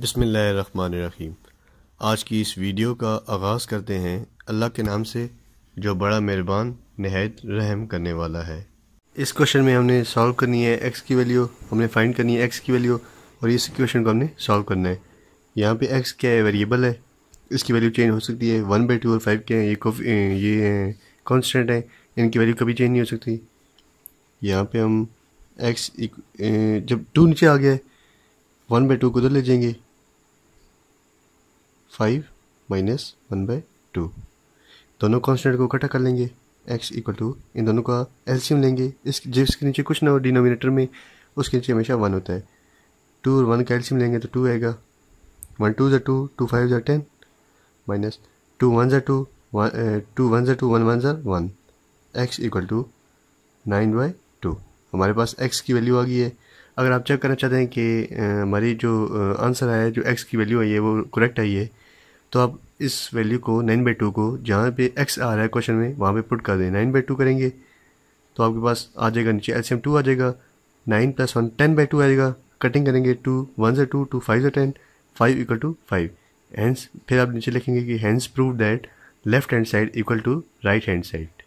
बसमीम आज की इस वीडियो का आगाज़ करते हैं अल्लाह के नाम से जो बड़ा मेहरबान नहायत रहम करने वाला है इस क्वेश्चन में हमने सॉल्व करनी है एक्स की वैल्यू हमने फाइंड करनी है एक्स की वैल्यू और इस क्वेश्चन को हमने सॉल्व करना है यहाँ पे एक्स क्या है वेरिएबल है इसकी वैल्यू चेंज हो सकती है वन बाई टू और फाइव क्या है ये ये कॉन्स्टेंट है इनकी वैल्यू कभी चेंज नहीं हो सकती यहाँ पर हम एक्स जब टू नीचे आ गया वन बाई टू को उधर ले जाएंगे five minus one by two दोनों कॉन्स्टेंट को इकट्ठा कर लेंगे एक्स इक्वल टू इन दोनों का एल्सियम लेंगे इस जिसके नीचे कुछ ना हो डिनोमिनेटर में उसके नीचे हमेशा वन होता है टू और वन का एल्सियम लेंगे तो टू आएगा वन टू ज़ा टू टू फाइव ज़ा टेन माइनस टू वन ज़ा टू टू वन ज़ा टू वन वन ज़ा one X equal to nine by two हमारे पास एक्स की वैल्यू आ गई है अगर आप चेक करना चाहते हैं कि हमारी जो आंसर है जो एक्स की वैल्यू आई है वो करेक्ट आई है तो आप इस वैल्यू को नाइन बाई टू को जहाँ पे एक्स आ रहा है क्वेश्चन में वहाँ पे पुट कर दें नाइन बाई टू करेंगे तो आपके पास आ जाएगा नीचे एल एम टू आ जाएगा nine plus one ten by two आएगा कटिंग करेंगे टू वन जो टू टू फाइव जो ten five equal to five hence फिर आप नीचे लिखेंगे कि hence prove that left hand side equal to right hand side